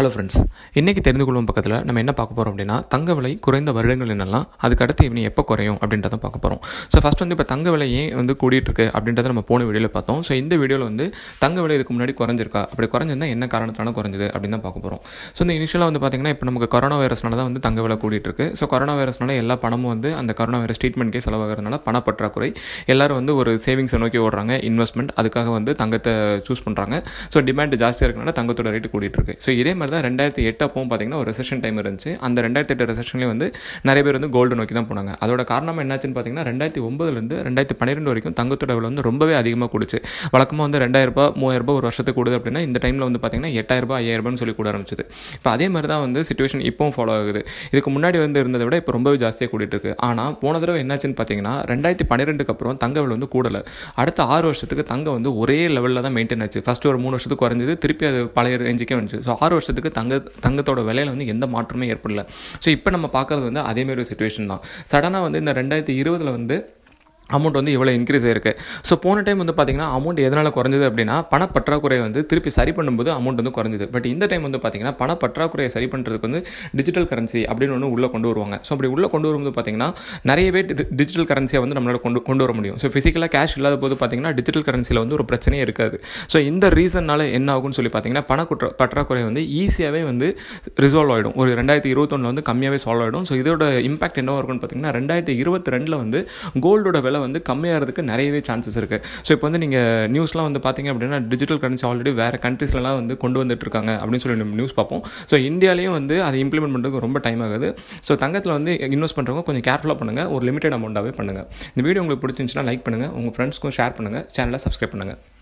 hello friends இன்றைக்கி தெரிந்து கொள்ளும் பக்கத்தில் நம்ம என்ன பார்க்க போகிறோம் அப்படின்னா தங்க விலை குறைந்த வருடங்கள் என்னெல்லாம் அதுக்கு அடுத்து இவனி எப்போ குறையும் அப்படின்றத பார்க்க போகிறோம் ஸோ ஃபஸ்ட் வந்து இப்போ தங்க விலை ஏன் வந்து கூடிட்டுருக்கு அப்படின்றத நம்ம போன வீடியோவில் பார்த்தோம் ஸோ இந்த வீடியோவில் வந்து தங்க விலை இதுக்கு முன்னாடி குறைஞ்சிருக்கா அப்படி குறைஞ்சிருந்தால் என்ன காரணத்தான குறைஞ்சது அப்படின்னு தான் பார்க்க போகிறோம் ஸோ இந்த இனிஷியலாக வந்து பார்த்திங்கன்னா இப்போ நமக்கு கொரோனா வைரஸ்னால தான் வந்து தங்க விலை கூடிட்டுருக்கு ஸோ கொரோனா வைரஸ்னால எல்லா பணமும் வந்து அந்த கொரோனா வைரஸ் ட்ரீட்மெண்ட்கே செலவாகிறதுனால பணப்பற்றாக்குறை எல்லோரும் வந்து ஒரு சேவிங்ஸை நோக்கி ஓடுறாங்க இன்வெஸ்ட்மெண்ட் அதுக்காக வந்து தங்கத்தை சூஸ் பண்ணுறாங்க ஸோ டிமாண்ட் ஜாஸ்தியாக இருக்கனால தங்கத்தோட ரேட்டு கூடிட்டுருக்கு ஸோ இதே மாதிரி தான் ரெண்டாயிரத்தி எட்டு அப்போ பார்த்திங்கன்னா ஒரு ரெசெஷன் டைம் இருந்துச்சு அந்த ரெண்டாயிரத்தி எட்டு ரெசெஷன்லேயே வந்து நிறைய பேர் வந்து கோல்டு நோக்கி தான் போனாங்க அதோட காரணம் என்னாச்சுன்னு பார்த்தீங்கன்னா ரெண்டாயிரத்தி ஒம்பதுலேருந்து ரெண்டாயிரத்தி பன்னிரெண்டு வரைக்கும் தங்கத்தோட விலை வந்து ரொம்பவே அதிகமாக கூடுச்சு வழக்கமாக வந்து மூவாயிரம் ரூபாய் ஒரு வருஷத்துக்கு கூடுது அப்படின்னா இந்த டைமில் வந்து பார்த்திங்கன்னா எட்டாயிரரூபா ஐயாயிரரூபான்னு சொல்லி கூட ஆரம்பிச்சது இப்போ அதே மாதிரி தான் வந்து சுச்சுவேஷன் இப்போவும் ஃபாலோ ஆகுது இதுக்கு முன்னாடி வந்து இருந்ததை விட இப்போ ரொம்பவே ஜாஸ்தியாக கூட்டிகிட்டு இருக்கு ஆனால் போன தடவை என்னாச்சுன்னு பார்த்தீங்கன்னா ரெண்டாயிரத்தி பன்னிரெண்டுக்கு அப்புறம் தங்க விலை வந்து கூடலை அடுத்த ஆறு வருஷத்துக்கு தங்கம் வந்து ஒரே லெவலில் தான் மெயின்டைன் ஆச்சு ஃபஸ்ட்டு ஒரு மூணு வருஷத்துக்கு குறைஞ்சது திருப்பி அது பழைய ரேஞ்சுக்கே வந்துச்சு ஸோ ஆறு வருஷத்துக்கு வருஷத்துக்கு தங்க தங்கத்தோட விலையில் வந்து எந்த மாற்றமே ஏற்படல ஸோ இப்போ நம்ம பார்க்குறது வந்து மாதிரி ஒரு சுச்சுவேஷன் தான் சடனாக வந்து இந்த ரெண்டாயிரத்தி இருபதில் வந்து அமௌண்ட் வந்து இவ்வளோ இன்க்ரீஸ் ஆயிருக்கு ஸோ போன டைம் வந்து பார்த்திங்கன்னா அமௌண்ட் எதனால் குறைஞ்சது அப்படின்னா பணப்பற்றாக்குறையை வந்து திருப்பி சரி பண்ணும்போது அமௌண்ட் வந்து குறைஞ்சது பட் இந்த டைம் வந்து பார்த்திங்கன்னா பணப்பற்றாக்குறையை சரி பண்ணுறதுக்கு வந்து டிஜிட்டல் கரன்சி அப்படின்னு ஒன்று உள்ளே கொண்டு வருவாங்க ஸோ அப்படி உள்ளே கொண்டு வரும்போது பார்த்திங்கன்னா நிறையவே டிஜிட்டல் கரன்சியை வந்து நம்மளால் கொண்டு கொண்டு வர முடியும் ஸோ ஃபிசிக்கலாக கேஷ் இல்லாத போது பார்த்திங்கன்னா டிஜிட்டல் கரன்சியில் வந்து ஒரு பிரச்சனையே இருக்காது ஸோ இந்த ரீசன்னால் என்ன ஆகும்னு சொல்லி பார்த்திங்கன்னா பண பற்றாக்குறை வந்து ஈஸியாகவே வந்து ரிசால்வ் ஆகிடும் ஒரு ரெண்டாயிரத்தி இருபத்தொன்னில் வந்து கம்மியாகவே சால்வ் ஆகிடும் ஸோ இதோட இம்பாக்ட் என்னவாக இருக்கும்னு பார்த்திங்கன்னா ரெண்டாயிரத்தி இருபத்தி ரெண்டில் வந்து கோல்டோட விலை விலை வந்து கம்மியாகிறதுக்கு நிறையவே சான்சஸ் இருக்குது ஸோ இப்போ வந்து நீங்கள் நியூஸ்லாம் வந்து பார்த்தீங்க அப்படின்னா டிஜிட்டல் கரன்சி ஆல்ரெடி வேறு கண்ட்ரீஸ்லாம் வந்து கொண்டு வந்துட்டு இருக்காங்க அப்படின்னு சொல்லி நம்ம நியூஸ் பார்ப்போம் ஸோ இந்தியாலேயும் வந்து அதை இம்ப்ளிமெண்ட் பண்ணுறதுக்கு ரொம்ப டைம் ஆகுது ஸோ தங்கத்தில் வந்து இன்வெஸ்ட் பண்ணுறவங்க கொஞ்சம் கேர்ஃபுல்லாக பண்ணுங்கள் ஒரு லிமிடெட் அமௌண்ட்டாகவே பண்ணுங்கள் இந்த வீடியோ உங்களுக்கு பிடிச்சிருந்துச்சுன்னா லைக் பண்ணுங்கள் உங்கள் ஃப்ரெண்ட்ஸ்க்கும் ஷேர் பண்ணுங்கள் சேனலை சப்ஸ்கிரைப் பண்ணுங்கள்